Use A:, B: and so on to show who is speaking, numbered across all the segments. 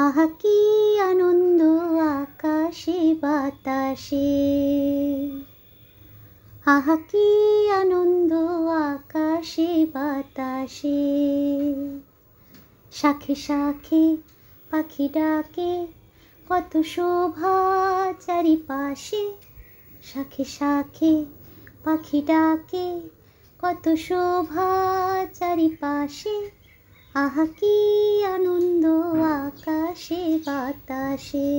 A: আহা কি আনন্দ আকাশে বাতাসে আহা কি আনন্দ আকাশে বাতাসে শাখে শাখে পাখি ডাকে কত শোভা চারিপাশে শাখে শাখে পাখি ডাকে কত শোভা চারিপাশে আহা কি আনন্দ আকাশে বাতাসে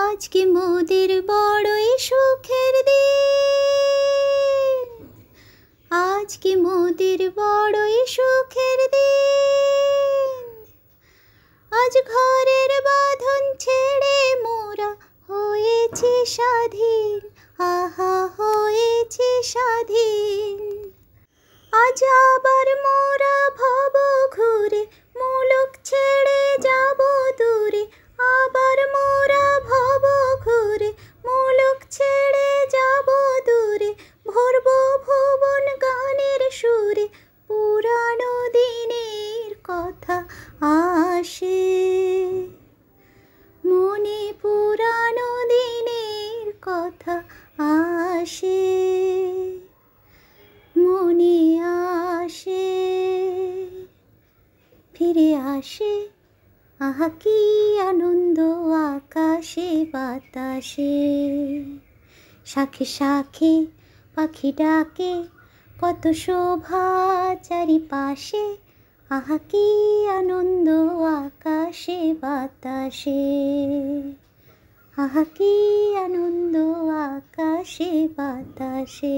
A: আজকে মোদের বড়ই সুখের দিন আজকে মোদের বড়ই সুখের দিন আজ ঘরের বাঁধন ছেড়ে মোরা হয়েছে স্বাধীন আহা হয়েছে স্বাধীন আজ ফিরে আসে আহা কি আনন্দ আকাশে বাতাসে শাখে সাখে পাখি ডাকে কত শোভা চারিপাশে আহা কি আনন্দ আকাশে বাতাসে আহা কি আনন্দ আকাশে বাতাসে